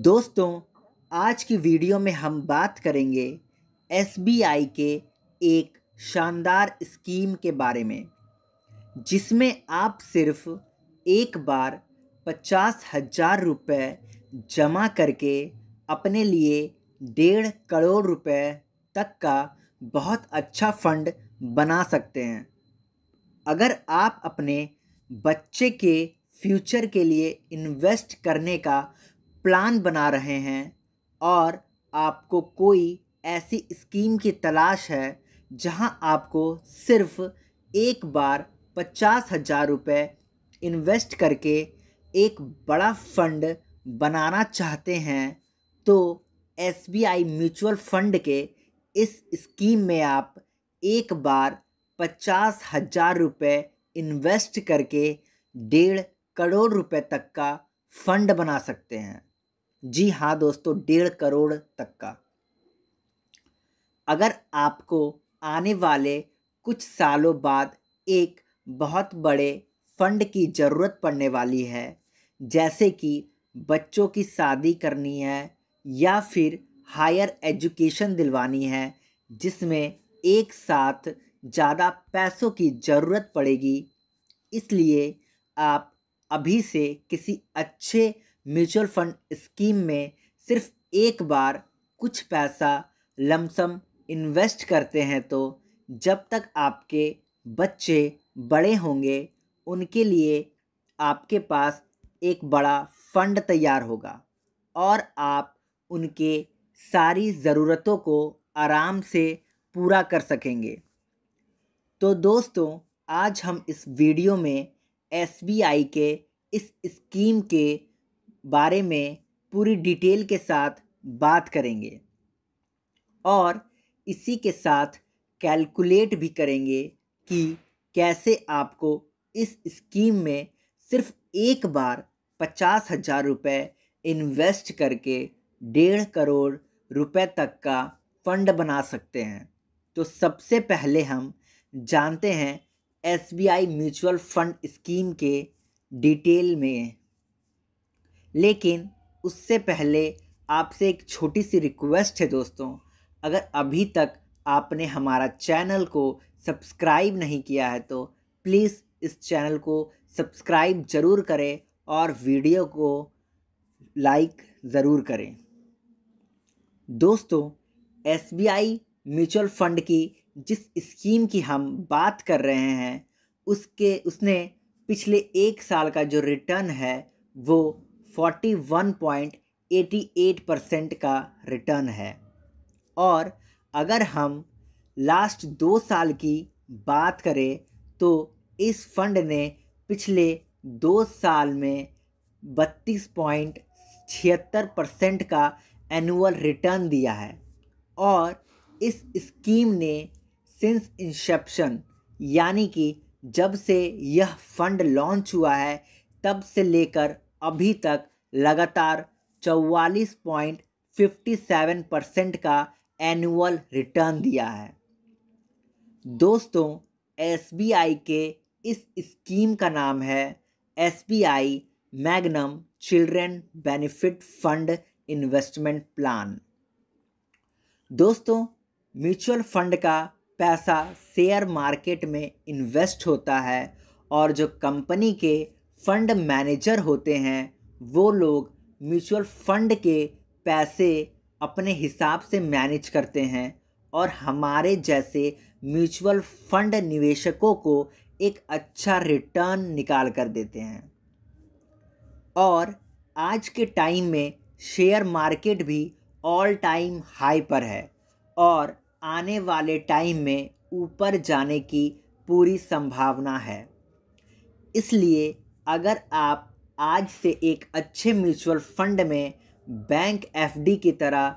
दोस्तों आज की वीडियो में हम बात करेंगे एस के एक शानदार स्कीम के बारे में जिसमें आप सिर्फ एक बार पचास हजार रुपये जमा करके अपने लिए डेढ़ करोड़ रुपए तक का बहुत अच्छा फंड बना सकते हैं अगर आप अपने बच्चे के फ्यूचर के लिए इन्वेस्ट करने का प्लान बना रहे हैं और आपको कोई ऐसी स्कीम की तलाश है जहां आपको सिर्फ एक बार पचास हज़ार रुपये इन्वेस्ट करके एक बड़ा फंड बनाना चाहते हैं तो S B I mutual fund के इस स्कीम में आप एक बार पचास हज़ार रुपये इन्वेस्ट करके डेढ़ करोड़ रुपए तक का फंड बना सकते हैं जी हाँ दोस्तों डेढ़ करोड़ तक का अगर आपको आने वाले कुछ सालों बाद एक बहुत बड़े फंड की ज़रूरत पड़ने वाली है जैसे कि बच्चों की शादी करनी है या फिर हायर एजुकेशन दिलवानी है जिसमें एक साथ ज़्यादा पैसों की ज़रूरत पड़ेगी इसलिए आप अभी से किसी अच्छे म्यूचुअल फंड स्कीम में सिर्फ एक बार कुछ पैसा लमसम इन्वेस्ट करते हैं तो जब तक आपके बच्चे बड़े होंगे उनके लिए आपके पास एक बड़ा फंड तैयार होगा और आप उनके सारी ज़रूरतों को आराम से पूरा कर सकेंगे तो दोस्तों आज हम इस वीडियो में एस के इस स्कीम के बारे में पूरी डिटेल के साथ बात करेंगे और इसी के साथ कैलकुलेट भी करेंगे कि कैसे आपको इस स्कीम में सिर्फ एक बार पचास हज़ार रुपये इन्वेस्ट करके डेढ़ करोड़ रुपए तक का फंड बना सकते हैं तो सबसे पहले हम जानते हैं S B I mutual fund scheme के डिटेल में लेकिन उससे पहले आपसे एक छोटी सी रिक्वेस्ट है दोस्तों अगर अभी तक आपने हमारा चैनल को सब्सक्राइब नहीं किया है तो प्लीज़ इस चैनल को सब्सक्राइब ज़रूर करें और वीडियो को लाइक ज़रूर करें दोस्तों एस म्यूचुअल फंड की जिस स्कीम की हम बात कर रहे हैं उसके उसने पिछले एक साल का जो रिटर्न है वो 41.88 परसेंट का रिटर्न है और अगर हम लास्ट दो साल की बात करें तो इस फंड ने पिछले दो साल में बत्तीस पॉइंट छिहत्तर परसेंट का एनुअल रिटर्न दिया है और इस स्कीम ने सिंस इंसेप्शन यानी कि जब से यह फंड लॉन्च हुआ है तब से लेकर अभी तक लगातार चौवालीस पॉइंट फिफ्टी सेवन परसेंट का एनुअल रिटर्न दिया है दोस्तों एसबीआई के इस स्कीम का नाम है SBI magnum children benefit fund investment plan दोस्तों म्यूचुअल फंड का पैसा शेयर मार्केट में इन्वेस्ट होता है और जो कंपनी के फंड मैनेजर होते हैं वो लोग म्यूचुअल फंड के पैसे अपने हिसाब से मैनेज करते हैं और हमारे जैसे म्यूचुअल फंड निवेशकों को एक अच्छा रिटर्न निकाल कर देते हैं और आज के टाइम में शेयर मार्केट भी ऑल टाइम हाई पर है और आने वाले टाइम में ऊपर जाने की पूरी संभावना है इसलिए अगर आप आज से एक अच्छे म्यूचुअल फंड में बैंक एफडी की तरह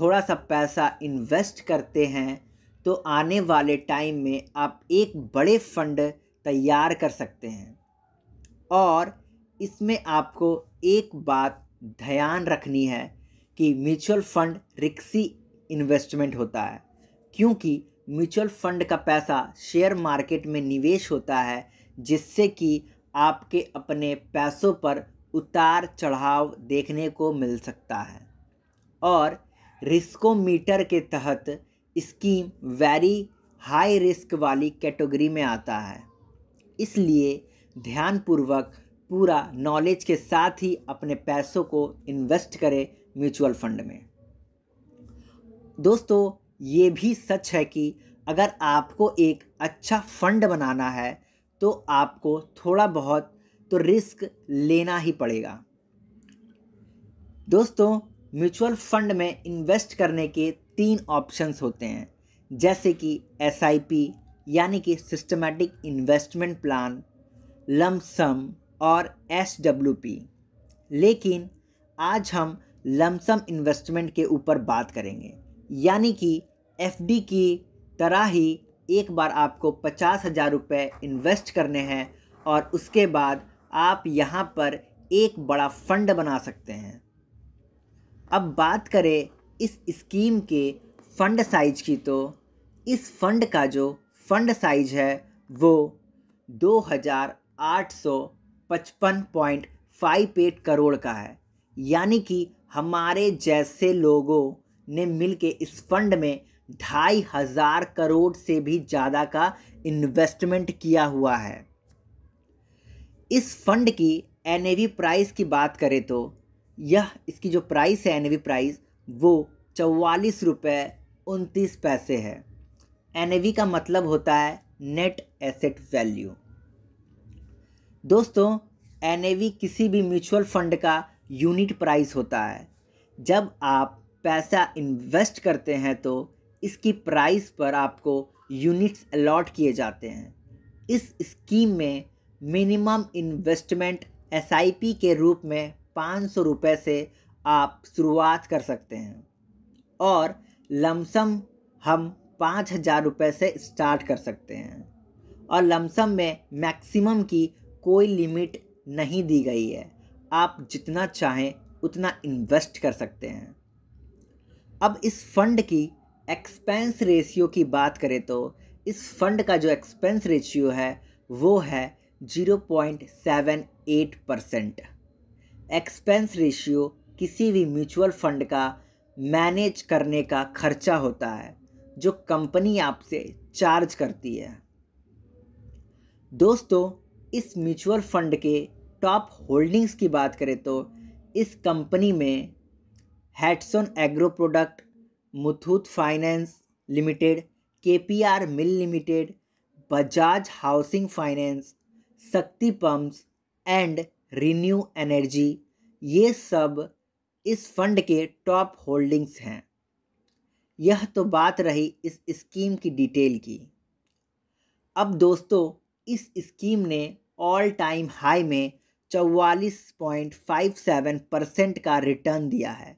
थोड़ा सा पैसा इन्वेस्ट करते हैं तो आने वाले टाइम में आप एक बड़े फंड तैयार कर सकते हैं और इसमें आपको एक बात ध्यान रखनी है कि म्यूचुअल फंड रिक्सी इन्वेस्टमेंट होता है क्योंकि म्यूचुअल फंड का पैसा शेयर मार्केट में निवेश होता है जिससे कि आपके अपने पैसों पर उतार चढ़ाव देखने को मिल सकता है और रिस्कोमीटर के तहत स्कीम वेरी हाई रिस्क वाली कैटेगरी में आता है इसलिए ध्यानपूर्वक पूरा नॉलेज के साथ ही अपने पैसों को इन्वेस्ट करें म्यूचुअल फंड में दोस्तों ये भी सच है कि अगर आपको एक अच्छा फंड बनाना है तो आपको थोड़ा बहुत तो रिस्क लेना ही पड़ेगा दोस्तों म्यूचुअल फंड में इन्वेस्ट करने के तीन ऑप्शंस होते हैं जैसे कि एस यानी कि सिस्टमेटिक इन्वेस्टमेंट प्लान लमसम और एस लेकिन आज हम लमसम इन्वेस्टमेंट के ऊपर बात करेंगे यानी कि एफ की तरह ही एक बार आपको पचास हज़ार रुपये इन्वेस्ट करने हैं और उसके बाद आप यहाँ पर एक बड़ा फंड बना सकते हैं अब बात करें इस स्कीम के फंड साइज की तो इस फंड का जो फंड साइज है वो दो हज़ार आठ सौ पचपन पॉइंट फाइव एट करोड़ का है यानी कि हमारे जैसे लोगों ने मिलके इस फंड में ढाई हजार करोड़ से भी ज़्यादा का इन्वेस्टमेंट किया हुआ है इस फंड की एन प्राइस की बात करें तो यह इसकी जो प्राइस है एन प्राइस वो चौवालीस रुपये उनतीस पैसे है एन का मतलब होता है नेट एसेट वैल्यू दोस्तों एन किसी भी म्यूचुअल फंड का यूनिट प्राइस होता है जब आप पैसा इन्वेस्ट करते हैं तो इसकी प्राइस पर आपको यूनिट्स अलॉट किए जाते हैं इस स्कीम में मिनिमम इन्वेस्टमेंट एस के रूप में पाँच सौ रुपये से आप शुरुआत कर सकते हैं और लमसम हम पाँच हज़ार रुपये से स्टार्ट कर सकते हैं और लमसम में मैक्सिमम की कोई लिमिट नहीं दी गई है आप जितना चाहें उतना इन्वेस्ट कर सकते हैं अब इस फंड की एक्सपेंस रेशियो की बात करें तो इस फंड का जो एक्सपेंस रेशियो है वो है 0.78 परसेंट एक्सपेंस रेशियो किसी भी म्यूचुअल फंड का मैनेज करने का खर्चा होता है जो कंपनी आपसे चार्ज करती है दोस्तों इस म्यूचुअल फंड के टॉप होल्डिंग्स की बात करें तो इस कंपनी में Hatsun agro product Muthoot finance limited K P R mill limited Bajaj housing finance Shakti pumps and ReNew energy ये सब इस फंड के टॉप होल्डिंग्स हैं यह तो बात रही इस स्कीम की डिटेल की अब दोस्तों इस स्कीम ने ऑल टाइम हाई में चौवालीस पॉइंट फाइव सेवन परसेंट का रिटर्न दिया है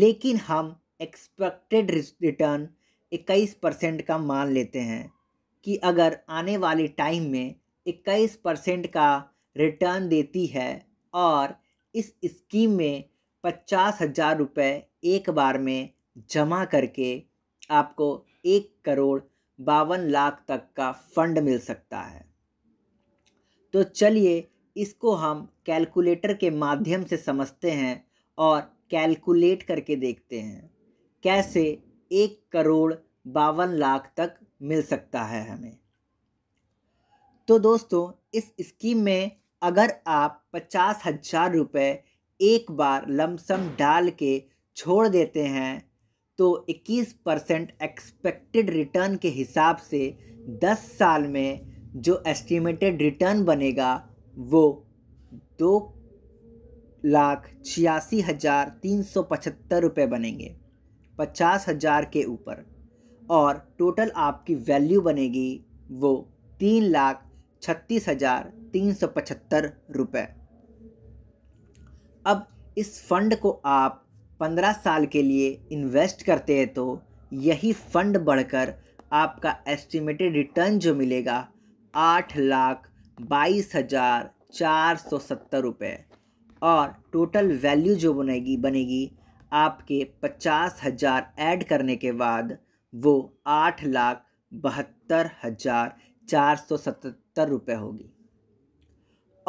लेकिन हम एक्सपेक्टेड रिटर्न इक्कीस परसेंट का मान लेते हैं कि अगर आने वाले टाइम में इक्कीस परसेंट का रिटर्न देती है और इस स्कीम में पचास हज़ार रुपये एक बार में जमा करके आपको एक करोड़ बावन लाख तक का फंड मिल सकता है तो चलिए इसको हम कैलकुलेटर के माध्यम से समझते हैं और कैलकुलेट करके देखते हैं कैसे एक करोड़ बावन लाख तक मिल सकता है हमें तो दोस्तों इस स्कीम में अगर आप पचास हजार रुपये एक बार लमसम डाल के छोड़ देते हैं तो 21 परसेंट एक्सपेक्टेड रिटर्न के हिसाब से 10 साल में जो एस्टिमेटेड रिटर्न बनेगा वो दो लाख छियासी हज़ार तीन सौ पचहत्तर रुपये बनेंगे पचास हज़ार के ऊपर और टोटल आपकी वैल्यू बनेगी वो तीन लाख छत्तीस हज़ार तीन सौ पचहत्तर रुपये अब इस फंड को आप पंद्रह साल के लिए इन्वेस्ट करते हैं तो यही फंड बढ़कर आपका एस्टिमेटेड रिटर्न जो मिलेगा आठ लाख बाईस हज़ार चार सौ सत्तर रुपये और टोटल वैल्यू जो बनेगी बनेगी आपके पचास हज़ार ऐड करने के बाद वो आठ लाख बहत्तर हज़ार चार सौ सतहत्तर रुपये होगी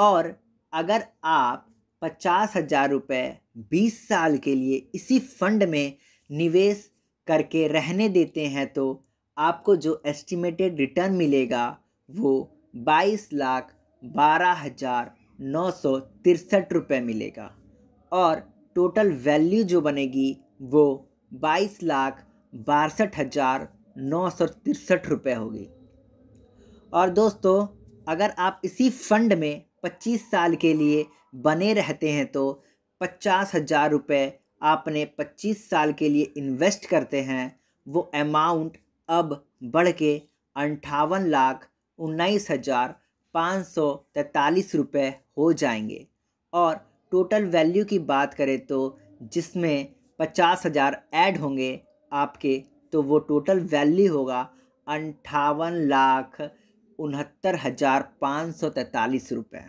और अगर आप पचास हज़ार रुपये बीस साल के लिए इसी फंड में निवेश करके रहने देते हैं तो आपको जो एस्टिमेटेड रिटर्न मिलेगा वो बाईस लाख बारह हज़ार नौ सौ तिरसठ रुपये मिलेगा और टोटल वैल्यू जो बनेगी वो बाईस लाख बासठ हज़ार नौ सौ तिरसठ रुपये होगी और दोस्तों अगर आप इसी फंड में पच्चीस साल के लिए बने रहते हैं तो पचास हज़ार रुपये आपने पच्चीस साल के लिए इन्वेस्ट करते हैं वो अमाउंट अब बढ़ के अंठावन लाख उन्नीस हज़ार पाँच सौ तैंतालीस रुपये हो जाएंगे और टोटल वैल्यू की बात करें तो जिसमें पचास हज़ार ऐड होंगे आपके तो वो टोटल वैल्यू होगा अंठावन लाख उनहत्तर हज़ार पाँच सौ तैंतालीस रुपये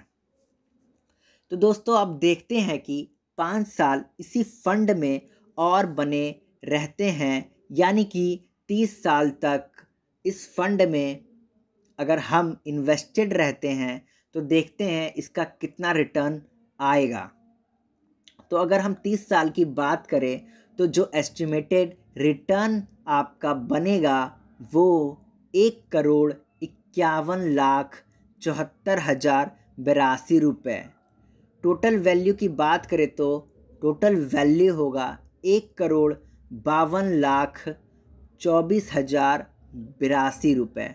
तो दोस्तों आप देखते हैं कि पाँच साल इसी फंड में और बने रहते हैं यानी कि तीस साल तक इस फंड में अगर हम इन्वेस्टेड रहते हैं तो देखते हैं इसका कितना रिटर्न आएगा तो अगर हम 30 साल की बात करें तो जो एस्टिमेटेड रिटर्न आपका बनेगा वो एक करोड़ इक्यावन लाख चौहत्तर हज़ार बिरासी रुपये टोटल वैल्यू की बात करें तो टोटल वैल्यू होगा एक करोड़ बावन लाख चौबीस हज़ार बिरासी रुपये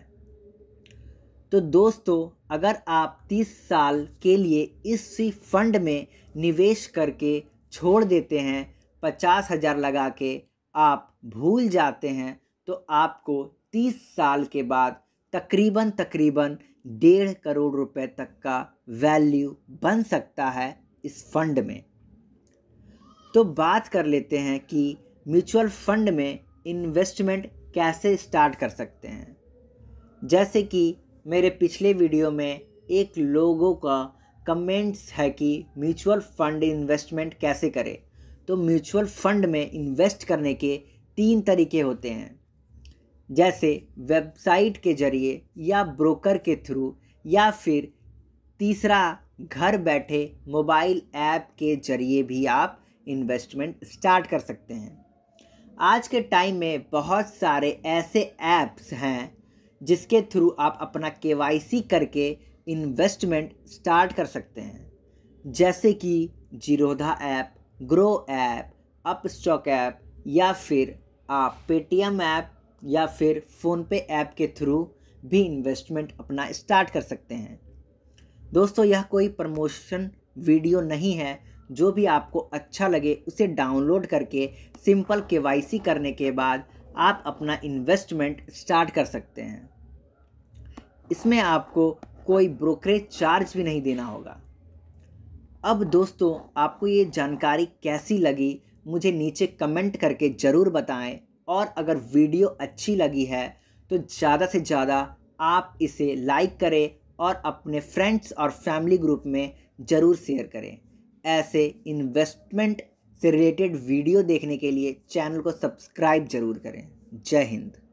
तो दोस्तों अगर आप 30 साल के लिए इसी फंड में निवेश करके छोड़ देते हैं पचास हज़ार लगा के आप भूल जाते हैं तो आपको 30 साल के बाद तकरीबन तकरीबन डेढ़ करोड़ रुपए तक का वैल्यू बन सकता है इस फंड में तो बात कर लेते हैं कि म्यूचुअल फंड में इन्वेस्टमेंट कैसे स्टार्ट कर सकते हैं जैसे कि मेरे पिछले वीडियो में एक लोगों का कमेंट्स है कि म्यूचुअल फंड इन्वेस्टमेंट कैसे करें तो म्यूचुअल फंड में इन्वेस्ट करने के तीन तरीके होते हैं जैसे वेबसाइट के जरिए या ब्रोकर के थ्रू या फिर तीसरा घर बैठे मोबाइल ऐप के जरिए भी आप इन्वेस्टमेंट स्टार्ट कर सकते हैं आज के टाइम में बहुत सारे ऐसे ऐप्स हैं जिसके थ्रू आप अपना के करके इन्वेस्टमेंट स्टार्ट कर सकते हैं जैसे कि Zerodha app Groww app Upstox app या फिर आप पेटीएम ऐप या फिर फ़ोनपे ऐप के थ्रू भी इन्वेस्टमेंट अपना स्टार्ट कर सकते हैं दोस्तों यह कोई प्रमोशन वीडियो नहीं है जो भी आपको अच्छा लगे उसे डाउनलोड करके सिंपल के करने के बाद आप अपना इन्वेस्टमेंट स्टार्ट कर सकते हैं इसमें आपको कोई ब्रोकरेज चार्ज भी नहीं देना होगा अब दोस्तों आपको ये जानकारी कैसी लगी मुझे नीचे कमेंट करके ज़रूर बताएं और अगर वीडियो अच्छी लगी है तो ज़्यादा से ज़्यादा आप इसे लाइक करें और अपने फ्रेंड्स और फैमिली ग्रुप में ज़रूर शेयर करें ऐसे इन्वेस्टमेंट से रिलेटेड वीडियो देखने के लिए चैनल को सब्सक्राइब जरूर करें जय हिंद